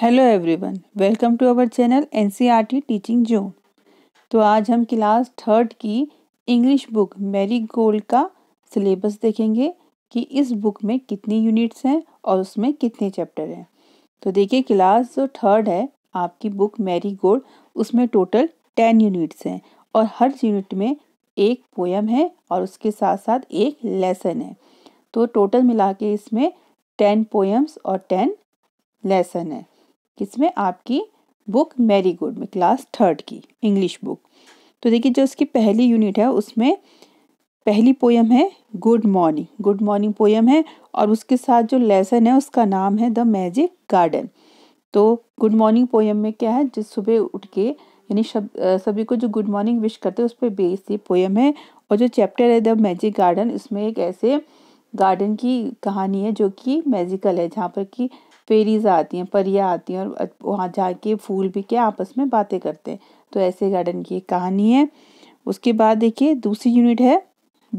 hello everyone welcome to our channel NCERT teaching zone तो आज हम क्लास थर्ड की इंग्लिश बुक मैरी गोल्ड का सिलेबस देखेंगे कि इस बुक में कितनी यूनिट्स हैं और उसमें कितने चैप्टर हैं तो देखिए क्लास जो थर्ड है आपकी बुक मैरी गोल्ड उसमें टोटल टेन यूनिट्स हैं और हर यूनिट में एक पोएम है और उसके साथ साथ एक लेसन है तो टोटल मिला के इसमें टेन पोएम्स और टेन लेसन है किसमें आपकी बुक मेरी गुड में क्लास थर्ड की इंग्लिश बुक तो देखिए जो उसकी पहली यूनिट है उसमें पहली पोयम है good morning good morning poem है और उसके साथ जो लेसन है उसका नाम है द मैजिक गार्डन तो गुड मॉर्निंग पोयम में क्या है जिस सुबह उठ के यानी शब्द सभी को जो गुड मॉर्निंग विश करते हैं उस पर बेस ये पोयम है और जो चैप्टर है द मैजिक गार्डन इसमें एक ऐसे गार्डन की कहानी है जो कि मैजिकल है जहाँ पर कि फेरीज आती हैं परियाँ आती हैं और वहाँ जाके फूल भी क्या आपस में बातें करते हैं तो ऐसे गार्डन की एक कहानी है उसके बाद देखिए दूसरी यूनिट है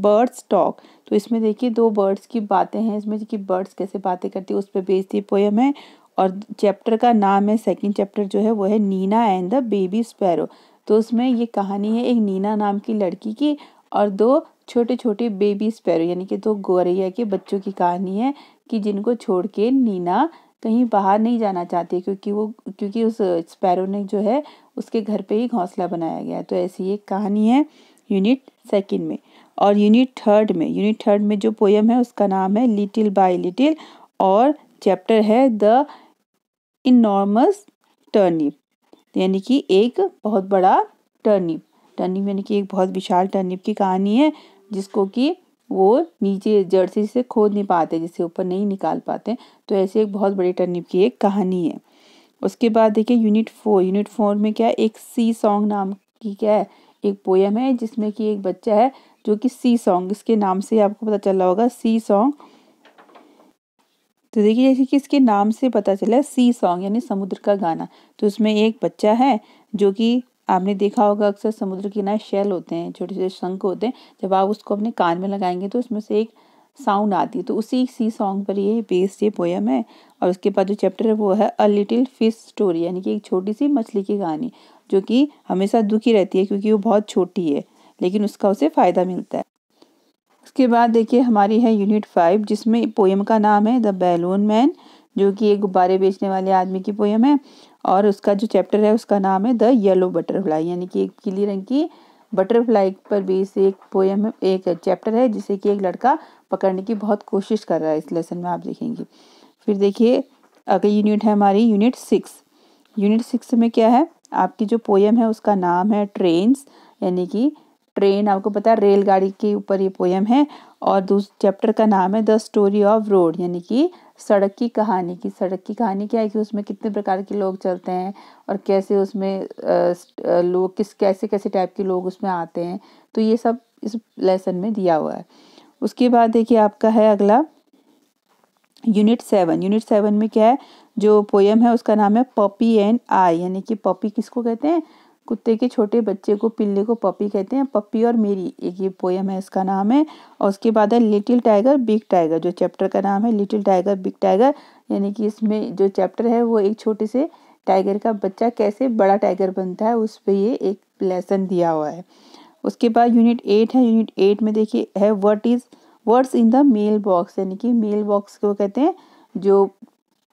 बर्ड्स टॉक तो इसमें देखिए दो बर्ड्स की बातें हैं इसमें कि बर्ड्स कैसे बातें करती है उस पर बेस्ड ये पोएम है और चैप्टर का नाम है सेकंड चैप्टर जो है वो है Nina and the baby sparrow तो उसमें ये कहानी है एक नीना नाम की लड़की की और दो छोटे छोटे बेबी स्पैरो यानी कि दो गोरैया के बच्चों की कहानी है कि जिनको छोड़ के नीना कहीं बाहर नहीं जाना चाहती क्योंकि वो क्योंकि उस स्पैरो ने जो है उसके घर पे ही घोंसला बनाया गया तो ऐसी एक कहानी है यूनिट सेकंड में और यूनिट थर्ड में यूनिट थर्ड में जो पोयम है उसका नाम है लिटिल बाय लिटिल और चैप्टर है द इनॉर्मस टर्निप यानी कि एक बहुत बड़ा टर्निप टर्निप यानी कि एक बहुत विशाल टर्निप की कहानी है जिसको कि वो नीचे जर्सी से खोद नहीं पाते जिसे ऊपर नहीं निकाल पाते तो ऐसे एक बहुत बड़ी टर्निप की एक कहानी है उसके बाद देखिए यूनिट फोर यूनिट फोर में क्या है एक सी सॉन्ग नाम की क्या है एक पोएम है जिसमें कि एक बच्चा है जो कि सी सॉन्ग इसके नाम से आपको पता चला होगा सी सॉन्ग तो देखिए जैसे कि इसके नाम से पता चला सी सॉन्ग यानी समुद्र का गाना तो उसमें एक बच्चा है जो कि आपने देखा होगा अक्सर समुद्र के ना शेल होते हैं छोटे छोटे शंख होते हैं जब आप उसको अपने कान में लगाएंगे तो उसमें से एक साउंड आती है तो उसी सी सॉन्ग पर ये बेस्ड ये पोयम है और उसके बाद जो चैप्टर है वो है अ लिटिल फिश स्टोरी यानी कि एक छोटी सी मछली की कहानी जो कि हमेशा दुखी रहती है क्योंकि वो बहुत छोटी है लेकिन उसका उसे फ़ायदा मिलता है उसके बाद देखिए हमारी है यूनिट फाइव जिसमें पोएम का नाम है द बैलून मैन जो कि एक गुब्बारे बेचने वाले आदमी की पोएम है और उसका जो चैप्टर है उसका नाम है द येलो बटरफ्लाई यानी कि एक पीली रंग की बटरफ्लाई पर बेस एक पोएम एक चैप्टर है जिसे कि एक लड़का पकड़ने की बहुत कोशिश कर रहा है इस लेसन में आप देखेंगे फिर देखिए अगली यूनिट है हमारी यूनिट सिक्स यूनिट सिक्स में क्या है आपकी जो पोएम है उसका नाम है ट्रेन्स यानी कि ट्रेन आपको पता है रेलगाड़ी के ऊपर ये पोएम है और दूसरे चैप्टर का नाम है द स्टोरी ऑफ रोड यानी कि सड़क की कहानी की सड़क की कहानी क्या है कि उसमें कितने प्रकार के लोग चलते हैं और कैसे उसमें लोग किस कैसे कैसे टाइप के लोग उसमें आते हैं तो ये सब इस लेसन में दिया हुआ है उसके बाद देखिए आपका है अगला यूनिट सेवन यूनिट सेवन में क्या है जो पोयम है उसका नाम है पपी एंड आई यानी कि पपी किसको कहते हैं कुत्ते के छोटे बच्चे को पिल्ले को पपी कहते हैं पप्पी और मेरी एक ये पोएम है इसका नाम है और उसके बाद है लिटिल टाइगर बिग टाइगर जो चैप्टर का नाम है लिटिल टाइगर बिग टाइगर यानी कि इसमें जो चैप्टर है वो एक छोटे से टाइगर का बच्चा कैसे बड़ा टाइगर बनता है उस पर ये एक लेसन दिया हुआ है उसके बाद यूनिट एट है यूनिट एट में देखिए है what is words in the mail box यानी कि मेल बॉक्स को कहते हैं जो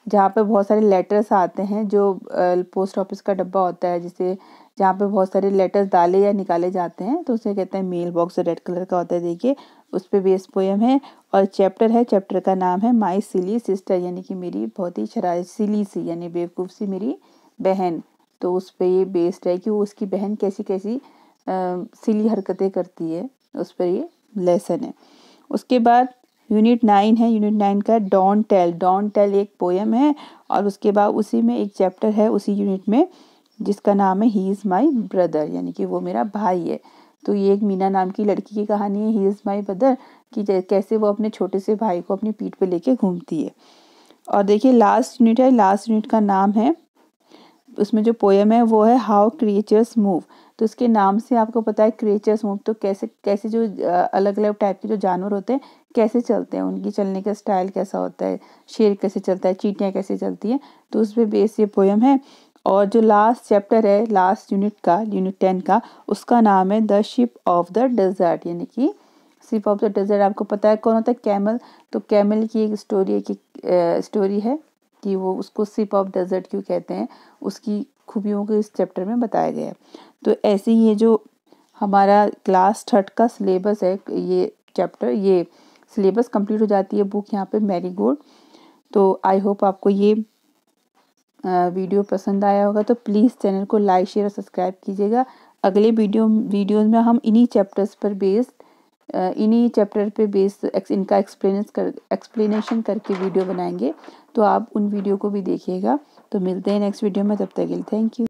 जहाँ पे बहुत सारे लेटर्स आते हैं जो पोस्ट ऑफिस का डब्बा होता है जिसे जहाँ पे बहुत सारे लेटर्स डाले या निकाले जाते हैं तो उसे कहते हैं मेल बॉक्स रेड कलर का होता है देखिए उस पर बेस पोएम है और चैप्टर है चैप्टर का नाम है माई सिली सिस्टर यानी कि मेरी बहुत ही शराय सिली सी यानी बेवकूफ़ सी मेरी बहन तो उस पर ये बेस्ड है कि वो उसकी बहन कैसी कैसी आ, सिली हरकतें करती है उस पर ये लेसन है उसके बाद यूनिट नाइन है यूनिट नाइन का डॉन टेल डॉन टेल एक पोएम है और उसके बाद उसी में एक चैप्टर है उसी यूनिट में जिसका नाम है ही इज़ माई ब्रदर यानी कि वो मेरा भाई है तो ये एक मीना नाम की लड़की की कहानी है ही इज़ माई ब्रदर कि कैसे वो अपने छोटे से भाई को अपनी पीठ पे लेके घूमती है और देखिए लास्ट यूनिट है लास्ट यूनिट का नाम है उसमें जो पोएम है वो है हाउ क्रिएचर्स मूव तो इसके नाम से आपको पता है क्रिएचर्स मूव तो कैसे कैसे जो अलग अलग टाइप के जो जानवर होते हैं कैसे चलते हैं उनकी चलने का स्टाइल कैसा होता है शेर कैसे चलता है चीटियाँ कैसे चलती हैं तो उस पर बेस ये पोएम है और जो लास्ट चैप्टर है लास्ट यूनिट का यूनिट टेन का उसका नाम है the ship of the desert यानी कि शिप ऑफ द डेजर्ट आपको पता है कौन होता है कैमल तो कैमल की एक स्टोरी एक, एक स्टोरी है कि वो उसको शिप ऑफ डेजर्ट क्यों कहते हैं उसकी खूबियों को इस चैप्टर में बताया गया है तो ऐसे ही ये जो हमारा क्लास थर्ड का सिलेबस है ये चैप्टर ये सिलेबस कंप्लीट हो जाती है बुक यहाँ पे मेरी गुड तो आई होप आपको ये वीडियो पसंद आया होगा तो प्लीज़ चैनल को लाइक शेयर और सब्सक्राइब कीजिएगा अगले वीडियो वीडियोज़ में हम इन्हीं चैप्टर्स पर बेस्ड इन्हीं चैप्टर पे बेस्ड इनका एक्सप्लेनेंस कर एक्सप्लेनेशन करके वीडियो बनाएंगे तो आप उन वीडियो को भी देखिएगा तो मिलते हैं नेक्स्ट वीडियो में तब तक के लिए थैंक यू